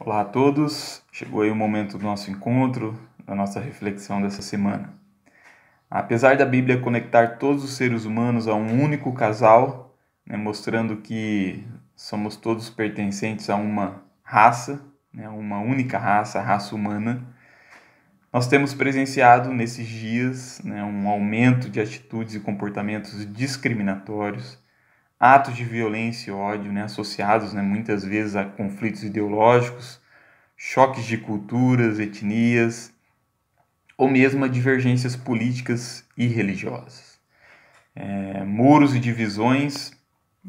Olá a todos, chegou aí o momento do nosso encontro, da nossa reflexão dessa semana. Apesar da Bíblia conectar todos os seres humanos a um único casal, né, mostrando que somos todos pertencentes a uma raça, né, uma única raça, a raça humana, nós temos presenciado nesses dias né, um aumento de atitudes e comportamentos discriminatórios atos de violência e ódio né, associados né, muitas vezes a conflitos ideológicos, choques de culturas, etnias ou mesmo a divergências políticas e religiosas. É, muros e divisões,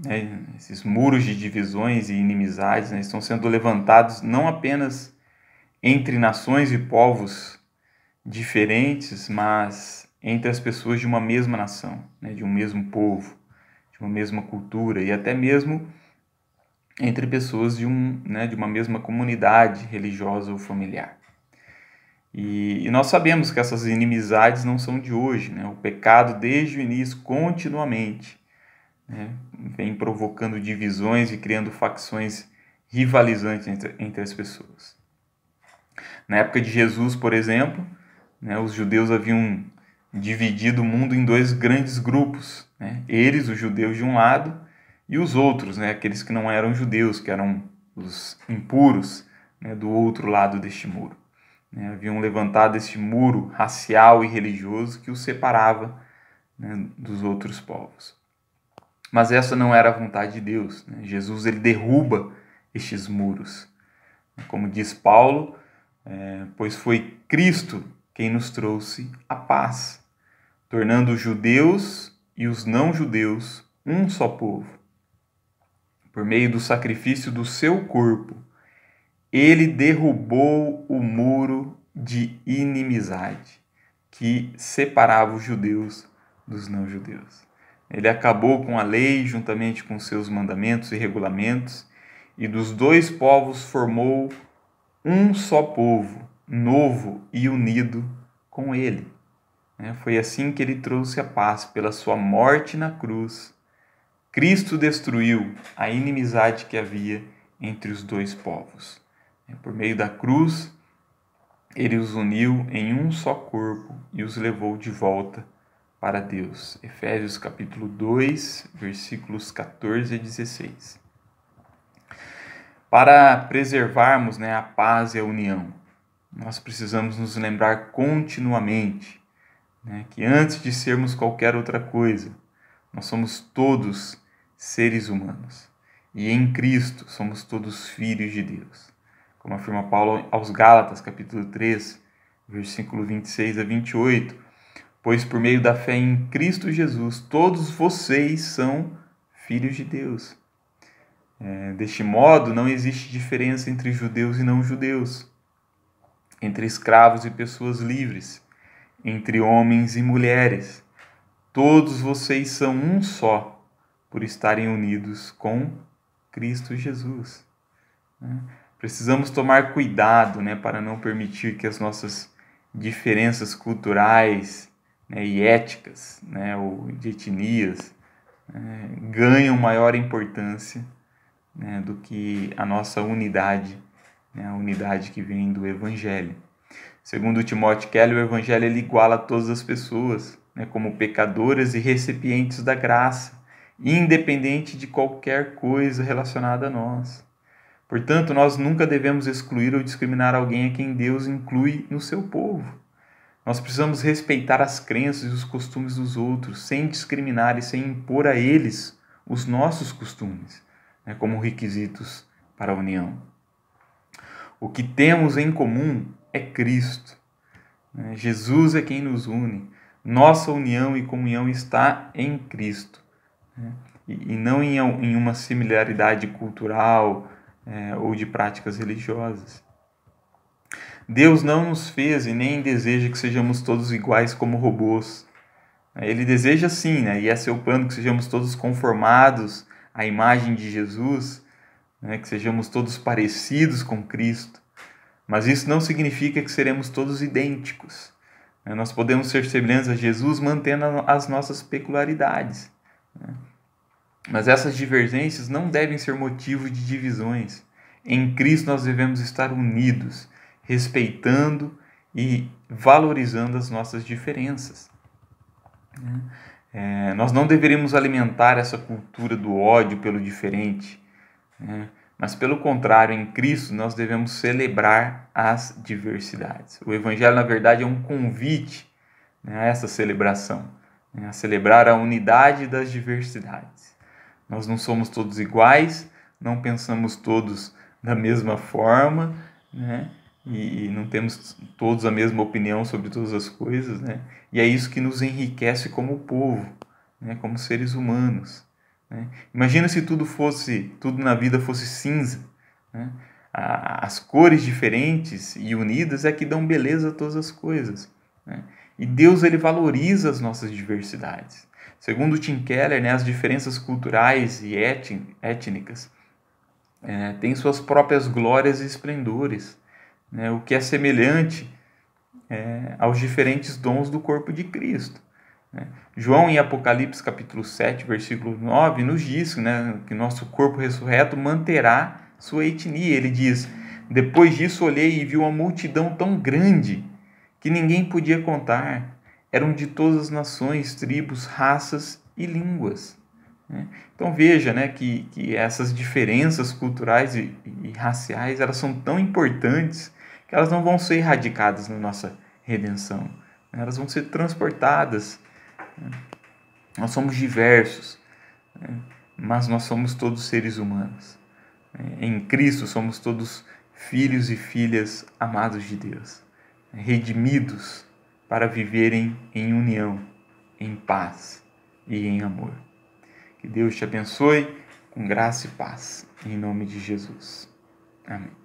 né, esses muros de divisões e inimizades né, estão sendo levantados não apenas entre nações e povos diferentes, mas entre as pessoas de uma mesma nação, né, de um mesmo povo de uma mesma cultura e até mesmo entre pessoas de, um, né, de uma mesma comunidade religiosa ou familiar. E, e, nós sabemos que essas inimizades não são de hoje, né? o pecado desde o início continuamente né? vem provocando divisões e criando facções rivalizantes entre, entre as pessoas. Na época de Jesus, por exemplo, né, os judeus haviam dividido o mundo em dois grandes grupos, né? eles, os judeus de um lado, e os outros, né? aqueles que não eram judeus, que eram os impuros, né? do outro lado deste muro. Né? Haviam levantado este muro racial e religioso que os separava né? dos outros povos. Mas essa não era a vontade de Deus. Né? Jesus ele derruba estes muros. Como diz Paulo, é, pois foi Cristo quem nos trouxe a paz tornando os judeus e os não-judeus um só povo. Por meio do sacrifício do seu corpo, ele derrubou o muro de inimizade que separava os judeus dos não-judeus. Ele acabou com a lei juntamente com seus mandamentos e regulamentos, e dos dois povos formou um só povo, novo e unido com ele. Né? Foi assim que ele trouxe a paz pela sua morte na cruz. Cristo destruiu a inimizade que havia entre os dois povos. Né? Por meio da cruz, ele os uniu em um só corpo e os levou de volta para Deus. Efésios capítulo 2, versículos 14 e 16. Para preservarmos né, a paz e a união, nós precisamos nos lembrar continuamente né? que antes de sermos qualquer outra coisa, nós somos todos seres humanos. E em Cristo somos todos filhos de Deus. Como afirma Paulo aos Gálatas, capítulo 3, versículo 26 a 28. Pois por meio da fé em Cristo Jesus, todos vocês são filhos de Deus. É, deste modo, não existe diferença entre judeus e não judeus, entre escravos e pessoas livres entre homens e mulheres. Todos vocês são um só, por estarem unidos com Cristo Jesus. Né? Precisamos tomar cuidado né, para não permitir que as nossas diferenças culturais né, e éticas, né, ou de etnias, né, ganham maior importância né, do que a nossa unidade, né, a unidade que vem do Evangelho. Segundo Timóteo Kelly, o Evangelho ele iguala todas as pessoas né, como pecadoras e recipientes da graça, independente de qualquer coisa relacionada a nós. Portanto, nós nunca devemos excluir ou discriminar alguém a quem Deus inclui no seu povo. Nós precisamos respeitar as crenças e os costumes dos outros, sem discriminar e sem impor a eles os nossos costumes né, como requisitos para a união. O que temos em comum é Cristo. Né? Jesus é quem nos une. Nossa união e comunhão está em Cristo. Né? E não em uma similaridade cultural é, ou de práticas religiosas. Deus não nos fez e nem deseja que sejamos todos iguais como robôs. Ele deseja sim, né? e é seu plano que sejamos todos conformados à imagem de Jesus, né? que sejamos todos parecidos com Cristo. Mas isso não significa que seremos todos idênticos. Né? Nós podemos ser semelhantes a Jesus mantendo as nossas peculiaridades. Né? Mas essas divergências não devem ser motivo de divisões. Em Cristo nós devemos estar unidos, respeitando e valorizando as nossas diferenças. Né? É, nós não deveríamos alimentar essa cultura do ódio pelo diferente. Né? Mas, pelo contrário, em Cristo nós devemos celebrar as diversidades. O Evangelho, na verdade, é um convite né, a essa celebração, né, a celebrar a unidade das diversidades. Nós não somos todos iguais, não pensamos todos da mesma forma, né? E, não temos todos a mesma opinião sobre todas as coisas, né? E é isso que nos enriquece como povo, né? Como seres humanos. Né? Imagina se tudo fosse, tudo na vida fosse cinza. Né? As cores diferentes e unidas é que dão beleza a todas as coisas. Né? E Deus ele valoriza as nossas diversidades. Segundo Tim Keller, né, as diferenças culturais e étnicas é, têm suas próprias glórias e esplendores. Né, o que é semelhante é, aos diferentes dons do corpo de Cristo. Né? João, em Apocalipse capítulo 7, versículo 9, nos diz né, que nosso corpo ressurreto manterá sua etnia. Ele diz: Depois disso olhei e vi uma multidão tão grande que ninguém podia contar. Eram de todas as nações, tribos, raças e línguas. Né? Então veja né, que, que essas diferenças culturais e, e raciais elas são tão importantes que elas não vão ser erradicadas na nossa redenção. Né? Elas vão ser transportadas nós somos diversos, né? mas nós somos todos seres humanos. Né? Em Cristo somos todos filhos e filhas amados de Deus, né? redimidos para viverem em união, em paz e em amor. Que Deus te abençoe com graça e paz, em nome de Jesus. Amém.